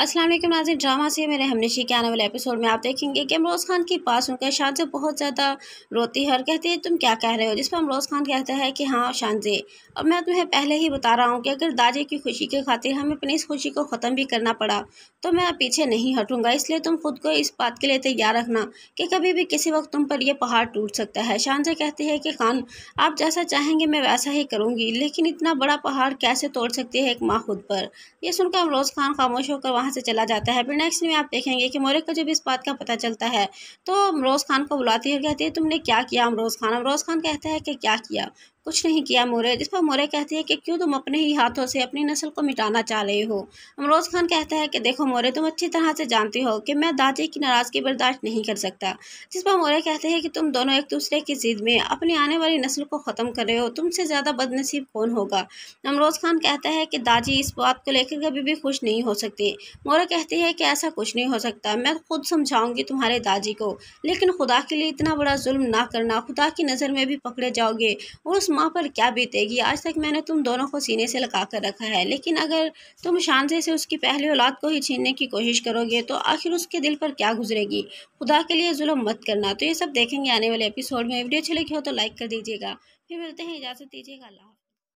Aslam नाजिर drama से मेरे हमनेशी के आने वाले एपिसोड में आप देखेंगे कि अमरोज़ खान के पास सुनकर शानजे बहुत ज़्यादा रोती है और कहती है तुम क्या कह रहे हो जिस पर अमरोज़ खान कहता है कि हाँ शानजे अब मैं तुम्हें पहले ही बता रहा हूँ कि अगर दाजे की खुशी के खातिर हमें अपनी इस खुशी को ख़त्म भी करना पड़ा तो मैं पीछे नहीं हटूँगा इसलिए तुम खुद को इस बात के लिए तैयार रखना कि कभी भी किसी वक्त तुम पर यह पहाड़ टूट सकता है शानजे कहती है कि खान आप जैसा चाहेंगे मैं वैसा ही करूँगी लेकिन इतना बड़ा पहाड़ कैसे तोड़ सकती है एक माँ खुद पर यह सुनकर अमरोज़ खान खामोश होकर वहाँ से चला जाता है फिर नेक्स्ट में आप देखेंगे कि मोरक को जब इस बात का पता चलता है तो अमरोज़ खान को बुलाती है कहती है तुमने क्या किया अमरोज़ खान अमरोज़ खान कहता है कि क्या किया कुछ नहीं किया मोरे जिस पर मोरे कहती है कि क्यों तुम अपने ही हाथों से अपनी नस्ल को मिटाना चाह रहे हो अमरोज खान कहता है कि देखो मोरे तुम अच्छी तरह से जानती हो कि मैं दादी की नाराज़गी बर्दाश्त नहीं कर सकता जिस पर मोरे कहते हैं कि तुम दोनों एक दूसरे की जिद में अपनी आने वाली नस्ल को ख़त्म कर रहे हो तुमसे ज़्यादा बदनसीब कौन होगा अमरोज खान कहता है कि दादी इस बात को लेकर कभी भी खुश नहीं हो सकती मोरे कहती है कि ऐसा कुछ नहीं हो सकता मैं खुद समझाऊंगी तुम्हारे दादी को लेकिन खुदा के लिए इतना बड़ा जुल्म ना करना खुदा की नज़र में भी पकड़े जाओगे और उस माँ पर क्या बीतेगी आज तक मैंने तुम दोनों को सीने से लगा कर रखा है लेकिन अगर तुम शानजे से उसकी पहली औलाद को ही छीनने की कोशिश करोगे तो आखिर उसके दिल पर क्या गुजरेगी खुदा के लिए जुलम मत करना तो ये सब देखेंगे आने वाले एपिसोड में वीडियो अच्छी लगी हो तो लाइक कर दीजिएगा फिर मिलते हैं इजाज़त दीजिएगा अल्लाह